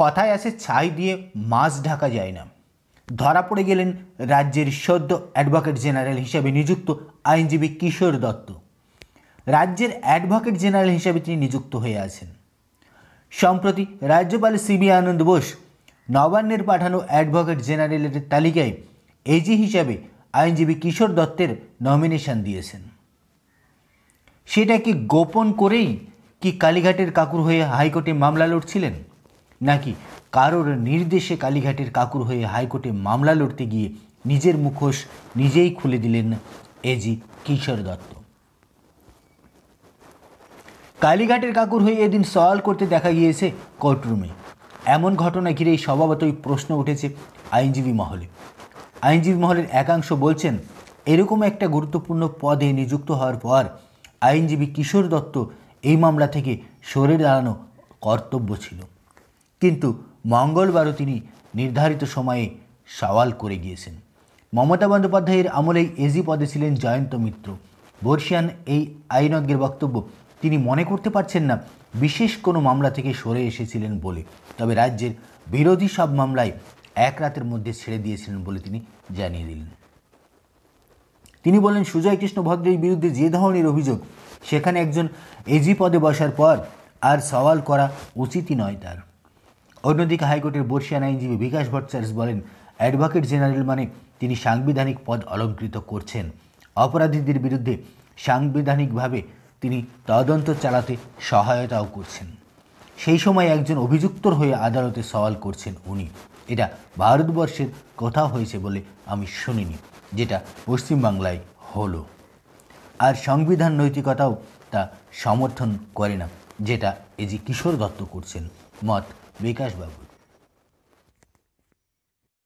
কথায় আসে ছাই দিয়ে মাছ ঢাকা যায় না ধরা পড়ে গেলেন রাজ্যের সদ্য অ্যাডভোকেট জেনারেল হিসেবে নিযুক্ত আইনজীবী কিশোর দত্ত রাজ্যের অ্যাডভোকেট জেনারেল হিসেবে তিনি নিযুক্ত হয়ে আছেন সম্প্রতি রাজ্যপাল সিবি আনন্দ বোস নবান্নের পাঠানো অ্যাডভোকেট জেনারেলের তালিকায় এজি হিসাবে আইনজীবী কিশোর দত্তের নমিনেশন দিয়েছেন সেটা কি গোপন করেই কি কালীঘাটের কাকুর হয়ে হাইকোর্টে মামলা লড়ছিলেন নাকি কারোর নির্দেশে কালীঘাটের কাকুর হয়ে হাইকোর্টে মামলা লড়তে গিয়ে নিজের মুখোশ নিজেই খুলে দিলেন এজি কিশোর দত্ত কালীঘাটের কাকুর হয়ে এদিন সওয়াল করতে দেখা গিয়েছে কোর্টরুমে এমন ঘটনা ঘিরেই স্বভাবতই প্রশ্ন উঠেছে আইনজীবী মহলে আইনজীবী মহলের একাংশ বলছেন এরকম একটা গুরুত্বপূর্ণ পদে নিযুক্ত হওয়ার পর আইনজীবী কিশোর দত্ত এই মামলা থেকে সরে দাঁড়ানো কর্তব্য ছিল কিন্তু মঙ্গলবারও তিনি নির্ধারিত সময়ে সওয়াল করে গিয়েছেন মমতা বন্দ্যোপাধ্যায়ের আমলেই এজি পদে ছিলেন জয়ন্ত মিত্র বর্ষিয়ান এই আইনজ্ঞের বক্তব্য তিনি মনে করতে পারছেন না বিশেষ কোনো মামলা থেকে সরে এসেছিলেন বলে তবে রাজ্যের বিরোধী সব মামলায় এক রাতের মধ্যে ছেড়ে দিয়েছিলেন বলে তিনি জানিয়ে দিলেন তিনি বলেন সুজয় কৃষ্ণ ভদ্রের বিরুদ্ধে যে ধরনের অভিযোগ সেখানে একজন এজি পদে বসার পর আর সওয়াল করা উচিতই নয় তার অন্যদিকে হাইকোর্টের বর্ষিয়ান আইনজীবী বিকাশ ভট্টাচার্য বলেন অ্যাডভোকেট জেনারেল মানে তিনি সাংবিধানিক পদ অলঙ্কৃত করছেন অপরাধীদের বিরুদ্ধে সাংবিধানিকভাবে তিনি তদন্ত চালাতে সহায়তাও করছেন সেই সময় একজন অভিযুক্তর হয়ে আদালতে সওয়াল করছেন উনি এটা ভারতবর্ষের কথা হয়েছে বলে আমি শুনিনি যেটা পশ্চিমবাংলায় হলো আর সংবিধান নৈতিকতাও তা সমর্থন করে না যেটা এজি কিশোর দত্ত করছেন মত विकास बाबू